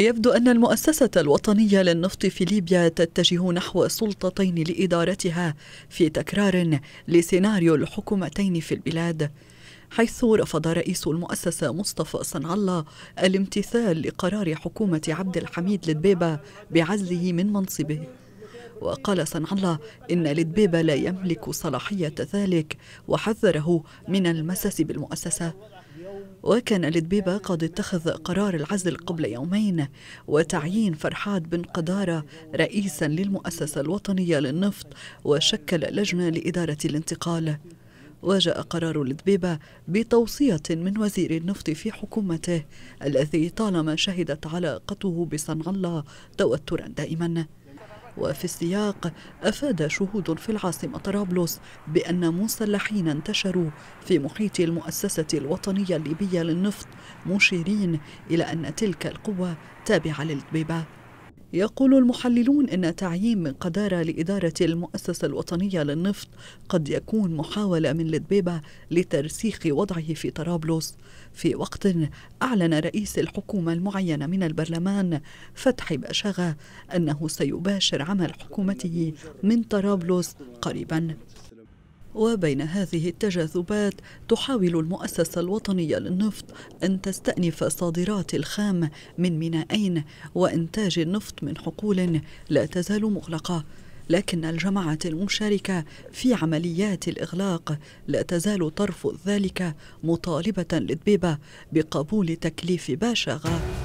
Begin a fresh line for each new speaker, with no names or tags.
يبدو أن المؤسسة الوطنية للنفط في ليبيا تتجه نحو سلطتين لإدارتها في تكرار لسيناريو الحكومتين في البلاد حيث رفض رئيس المؤسسة مصطفى صنع الله الامتثال لقرار حكومة عبد الحميد لدبيبة بعزله من منصبه وقال صنع الله إن لدبيبة لا يملك صلاحية ذلك وحذره من المساس بالمؤسسة وكان لدبيبة قد اتخذ قرار العزل قبل يومين وتعيين فرحات بن قدارة رئيسا للمؤسسة الوطنية للنفط وشكل لجنة لإدارة الانتقال وجاء قرار لدبيبة بتوصية من وزير النفط في حكومته الذي طالما شهدت علاقته بصنع الله توترا دائما وفي السياق أفاد شهود في العاصمة طرابلس بأن مسلحين انتشروا في محيط المؤسسة الوطنية الليبية للنفط مشيرين إلى أن تلك القوة تابعة للدبيبة يقول المحللون أن تعيين من قدارة لإدارة المؤسسة الوطنية للنفط قد يكون محاولة من لدبيبة لترسيخ وضعه في طرابلس في وقت أعلن رئيس الحكومة المعينة من البرلمان فتحي باشاغة أنه سيباشر عمل حكومته من طرابلس قريباً وبين هذه التجاذبات تحاول المؤسسة الوطنية للنفط أن تستأنف صادرات الخام من مينائين وإنتاج النفط من حقول لا تزال مغلقة لكن الجماعة المشاركة في عمليات الإغلاق لا تزال ترفض ذلك مطالبة لدبيبة بقبول تكليف باشاغا